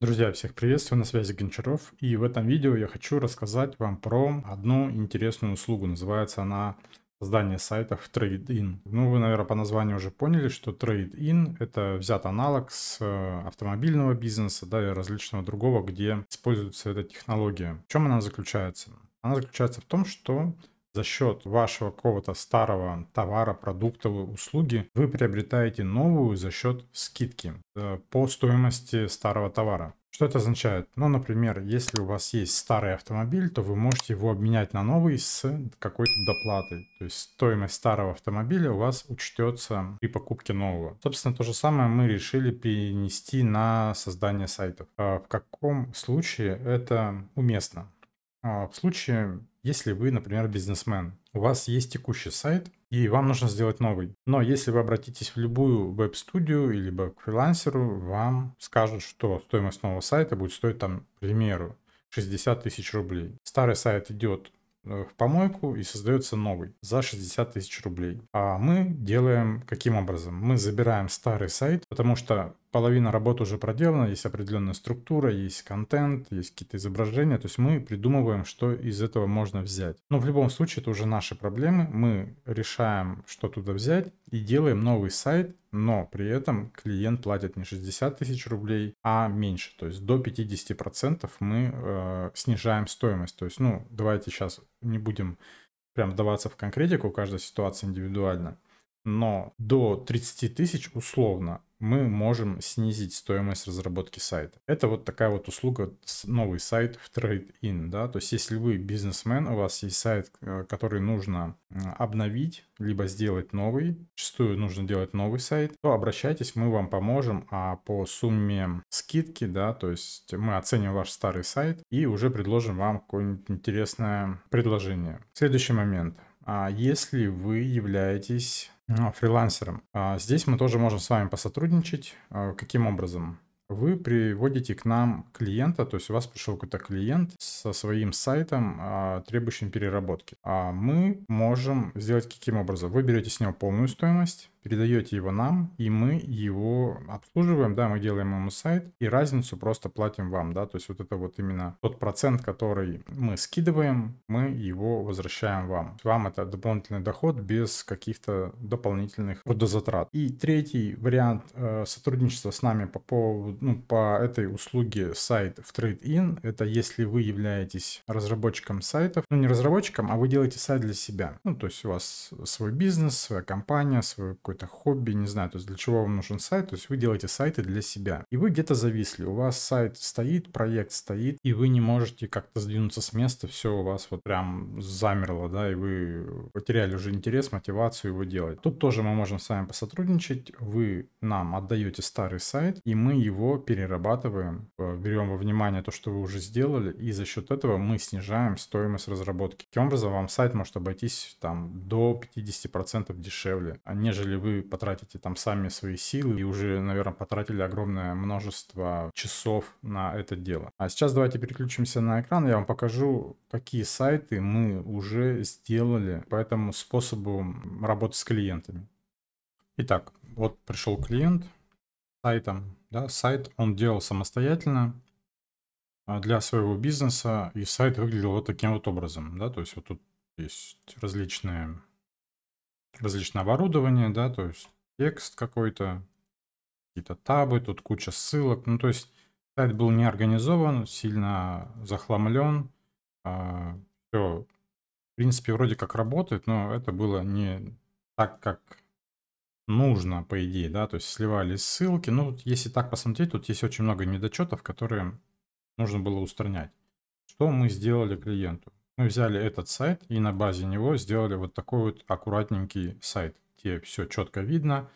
Друзья, всех приветствую, на связи Гончаров. И в этом видео я хочу рассказать вам про одну интересную услугу. Называется она создание сайтов Trade-in. Ну, вы, наверное, по названию уже поняли, что Trade-in — это взят аналог с э, автомобильного бизнеса, да, и различного другого, где используется эта технология. В чем она заключается? Она заключается в том, что за счет вашего какого-то старого товара, продукта, услуги вы приобретаете новую за счет скидки э, по стоимости старого товара. Что это означает? Ну, например, если у вас есть старый автомобиль, то вы можете его обменять на новый с какой-то доплатой. То есть стоимость старого автомобиля у вас учтется при покупке нового. Собственно, то же самое мы решили перенести на создание сайтов. А в каком случае это уместно? А в случае если вы, например, бизнесмен, у вас есть текущий сайт, и вам нужно сделать новый. Но если вы обратитесь в любую веб-студию, либо к фрилансеру, вам скажут, что стоимость нового сайта будет стоить, там, к примеру, 60 тысяч рублей. Старый сайт идет э, в помойку и создается новый за 60 тысяч рублей. А мы делаем каким образом? Мы забираем старый сайт, потому что половина работы уже проделана, есть определенная структура, есть контент, есть какие-то изображения, то есть мы придумываем, что из этого можно взять. Но в любом случае это уже наши проблемы, мы решаем, что туда взять и делаем новый сайт, но при этом клиент платит не 60 тысяч рублей, а меньше, то есть до 50% мы э, снижаем стоимость. То есть, ну, давайте сейчас не будем прям вдаваться в конкретику, каждая ситуация индивидуальна но до 30 тысяч условно мы можем снизить стоимость разработки сайта. Это вот такая вот услуга, новый сайт в Trade-in, да, то есть если вы бизнесмен, у вас есть сайт, э, который нужно обновить, либо сделать новый, частую нужно делать новый сайт, то обращайтесь, мы вам поможем, а по сумме скидки, да, то есть мы оценим ваш старый сайт и уже предложим вам какое-нибудь интересное предложение. Следующий момент. А если вы являетесь а, фрилансером. А здесь мы тоже можем с вами посотрудничать. А, каким образом? Вы приводите к нам клиента, то есть у вас пришел какой-то клиент со своим сайтом, требующим переработки. А мы можем сделать каким образом? Вы берете с него полную стоимость, передаете его нам, и мы его обслуживаем, да, мы делаем ему сайт, и разницу просто платим вам, да, то есть вот это вот именно тот процент, который мы скидываем, мы его возвращаем вам. Вам это дополнительный доход без каких-то дополнительных трудозатрат. И третий вариант э, сотрудничества с нами по поводу, ну, по этой услуге сайт в TradeIn это если вы являетесь разработчиком сайтов, ну, не разработчиком, а вы делаете сайт для себя. Ну, то есть у вас свой бизнес, своя компания, свой какое-то хобби, не знаю, то есть для чего вам нужен сайт, то есть вы делаете сайты для себя. И вы где-то зависли, у вас сайт стоит, проект стоит, и вы не можете как-то сдвинуться с места, все у вас вот прям замерло, да, и вы потеряли уже интерес, мотивацию его делать. Тут тоже мы можем с вами посотрудничать, вы нам отдаете старый сайт, и мы его перерабатываем, э, берем во внимание то, что вы уже сделали, и за счет этого мы снижаем стоимость разработки. Таким образом, вам сайт может обойтись там до 50% дешевле, а нежели вы потратите там сами свои силы и уже, наверное, потратили огромное множество часов на это дело. А сейчас давайте переключимся на экран, я вам покажу, какие сайты мы уже сделали по этому способу работы с клиентами. Итак, вот пришел клиент сайтом, да, сайт он делал самостоятельно, а, для своего бизнеса, и сайт выглядел вот таким вот образом, да, то есть вот тут есть различные различное оборудование, да, то есть текст какой-то, какие-то табы, тут куча ссылок. Ну, то есть сайт был не организован, сильно захламлен. А, все, в принципе, вроде как работает, но это было не так, как нужно, по идее, да, то есть сливались ссылки. Ну, если так посмотреть, тут есть очень много недочетов, которые нужно было устранять. Что мы сделали клиенту? Мы взяли этот сайт и на базе него сделали вот такой вот аккуратненький сайт, где все четко видно,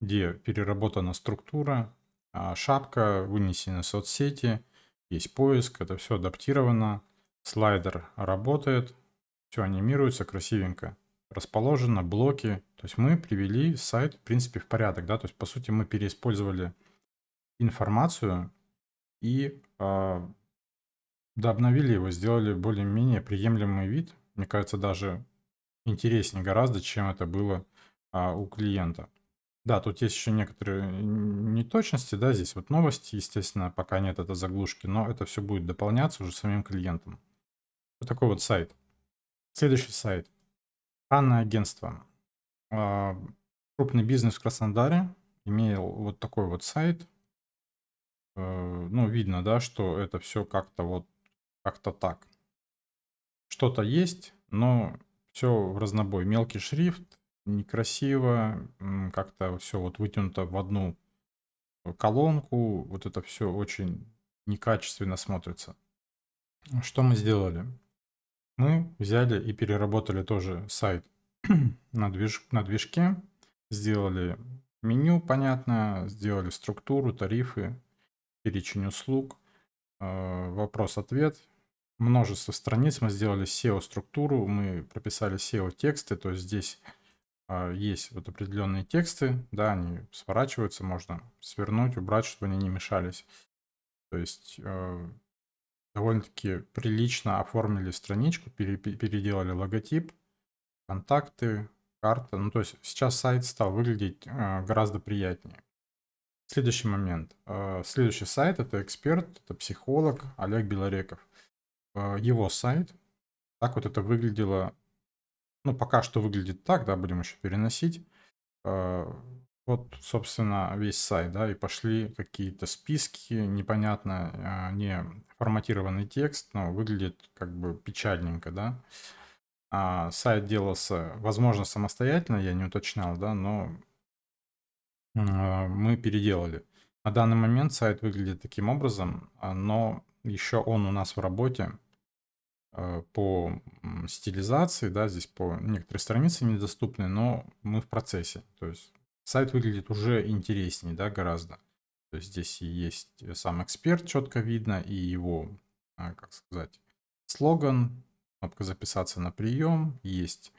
где переработана структура, а, шапка, вынесена в соцсети, есть поиск, это все адаптировано, слайдер работает, все анимируется красивенько, расположено, блоки. То есть мы привели сайт, в принципе, в порядок, да, то есть по сути мы переиспользовали информацию и а, да, обновили его, сделали более-менее приемлемый вид. Мне кажется, даже интереснее гораздо, чем это было а, у клиента. Да, тут есть еще некоторые э, неточности, да, здесь вот новости, естественно, пока нет это заглушки, но это все будет дополняться уже самим клиентом. Вот такой вот сайт. Следующий сайт. Охранное агентство. А, крупный бизнес в Краснодаре имел вот такой вот сайт. Э, ну, видно, да, что это все как-то вот как-то так. Что-то есть, но все в разнобой. Мелкий шрифт, некрасиво, как-то все вот вытянуто в одну колонку. Вот это все очень некачественно смотрится. Что мы сделали? Мы взяли и переработали тоже сайт на, движ... на движке, сделали меню, понятно, сделали структуру, тарифы, перечень услуг, э, вопрос-ответ, множество страниц, мы сделали SEO-структуру, мы прописали SEO-тексты, то есть здесь э, есть вот определенные тексты, да, они сворачиваются, можно свернуть, убрать, чтобы они не мешались. То есть э, довольно-таки прилично оформили страничку, пере переделали логотип, контакты, карта. Ну, то есть сейчас сайт стал выглядеть э, гораздо приятнее. Следующий момент. Э, следующий сайт это эксперт, это психолог Олег Белореков. Э, его сайт. Так вот это выглядело, ну, пока что выглядит так, да, будем еще переносить. Э, вот, собственно, весь сайт, да, и пошли какие-то списки, непонятно, э, не форматированный текст, но выглядит как бы печальненько, да. А, сайт делался, возможно, самостоятельно, я не уточнял, да, но мы переделали. На данный момент сайт выглядит таким образом, а, но еще он у нас в работе э, по стилизации, да, здесь по некоторые страницы недоступны, но мы в процессе. То есть сайт выглядит уже интереснее, да, гораздо. То есть здесь есть э, сам эксперт, четко видно, и его, э, как сказать, слоган, кнопка записаться на прием, есть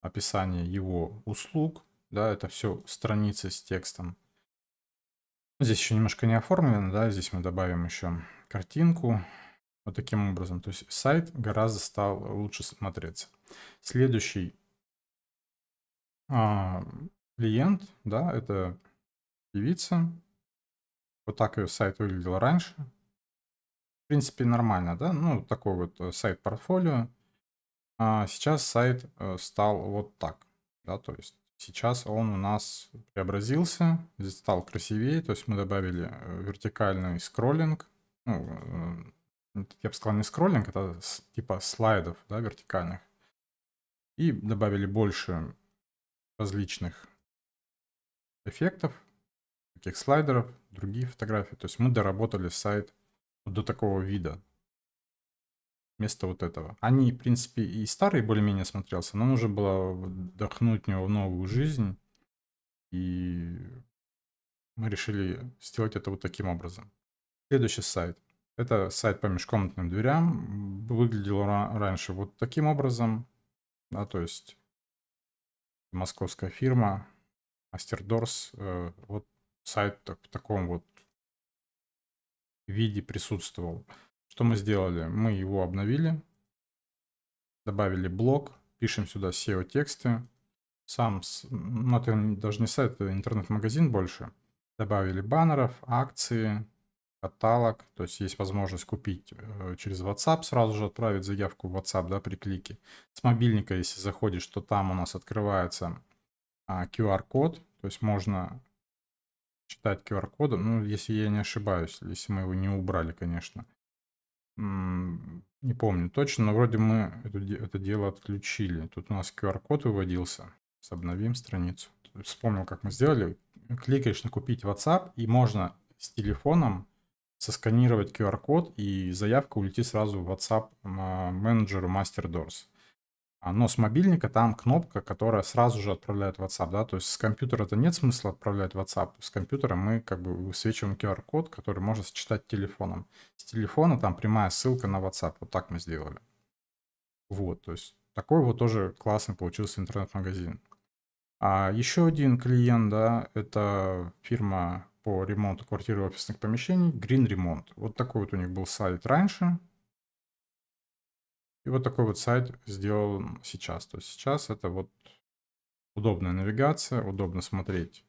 описание его услуг, да, это все страницы с текстом. Здесь еще немножко не оформлено, да, здесь мы добавим еще картинку. Вот таким образом, то есть сайт гораздо стал лучше смотреться. Следующий а, клиент, да, это певица. Вот так ее сайт выглядел раньше. В принципе, нормально, да, ну, такой вот э, сайт-портфолио. А сейчас сайт э, стал вот так, да, то есть Сейчас он у нас преобразился, здесь стал красивее, то есть мы добавили э, вертикальный скроллинг, ну, э, я бы сказал не скроллинг, это типа слайдов, да, вертикальных. И добавили больше различных эффектов, таких слайдеров, другие фотографии. То есть мы доработали сайт до такого вида, вместо вот этого. Они, в принципе, и старый более-менее смотрелся, но нужно было вдохнуть в него новую жизнь. И мы решили сделать это вот таким образом. Следующий сайт. Это сайт по межкомнатным дверям. Выглядел раньше вот таким образом. Да, то есть московская фирма Мастердорс. Э, вот сайт так, в таком вот виде присутствовал. Что мы сделали? Мы его обновили, добавили блок, пишем сюда SEO-тексты. Сам, ну это даже не сайт, это интернет-магазин больше. Добавили баннеров, акции, каталог. То есть есть возможность купить э, через WhatsApp, сразу же отправить заявку в WhatsApp, да, при клике. С мобильника, если заходишь, то там у нас открывается QR-код. А, то есть можно читать qr код, ну, если я не ошибаюсь, если мы его не убрали, конечно. Не помню точно, но вроде мы это, это дело отключили. Тут у нас QR-код выводился. Обновим страницу. вспомнил, как мы сделали. Кликаешь на «Купить WhatsApp» и можно с телефоном сосканировать QR-код, и заявка улетит сразу в WhatsApp а, менеджеру MasterDoors. А, но с мобильника там кнопка, которая сразу же отправляет WhatsApp, да, то есть с компьютера это нет смысла отправлять WhatsApp, с компьютера мы как бы высвечиваем QR-код, который можно считать телефоном. С телефона там прямая ссылка на WhatsApp, вот так мы сделали. Вот, то есть такой вот тоже классный получился интернет-магазин. А еще один клиент, да, это фирма по ремонту квартир и офисных помещений Green Remont. Вот такой вот у них был сайт раньше, и вот такой вот сайт сделал сейчас. То есть сейчас это вот удобная навигация, удобно смотреть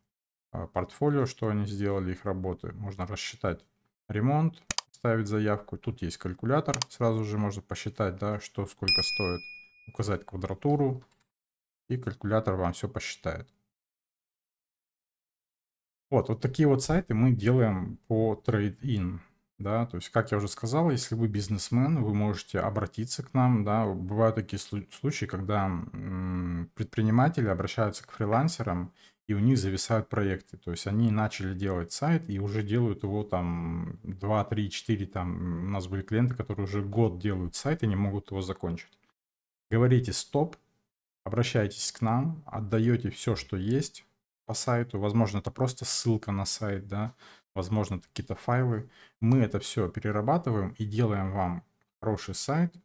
а, портфолио, что они сделали, их работы. Можно рассчитать ремонт, ставить заявку. Тут есть калькулятор, сразу же можно посчитать, да, что сколько стоит, указать квадратуру, и калькулятор вам все посчитает. Вот, вот такие вот сайты мы делаем по Trade-in да, то есть, как я уже сказал, если вы бизнесмен, вы можете обратиться к нам, да, бывают такие случаи, когда предприниматели обращаются к фрилансерам, и у них зависают проекты, то есть они начали делать сайт и уже делают его там 2, 3, 4, там у нас были клиенты, которые уже год делают сайт и не могут его закончить. Говорите стоп, обращайтесь к нам, отдаете все, что есть по сайту, возможно, это просто ссылка на сайт, да, возможно, какие-то файлы. Мы это все перерабатываем и делаем вам хороший сайт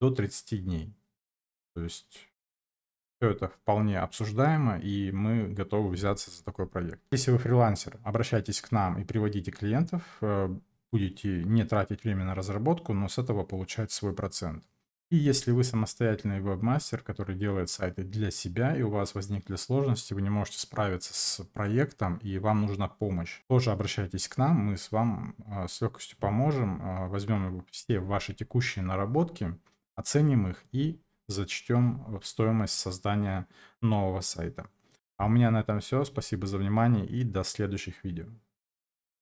до 30 дней. То есть все это вполне обсуждаемо, и мы готовы взяться за такой проект. Если вы фрилансер, обращайтесь к нам и приводите клиентов. Э, будете не тратить время на разработку, но с этого получать свой процент. И если вы самостоятельный web-мастер, который делает сайты для себя, и у вас возникли сложности, вы не можете справиться с проектом, и вам нужна помощь, тоже обращайтесь к нам, мы с вам а, с легкостью поможем, а, возьмем все ваши текущие наработки, оценим их и зачтем в стоимость создания нового сайта. А у меня на этом все. Спасибо за внимание и до следующих видео.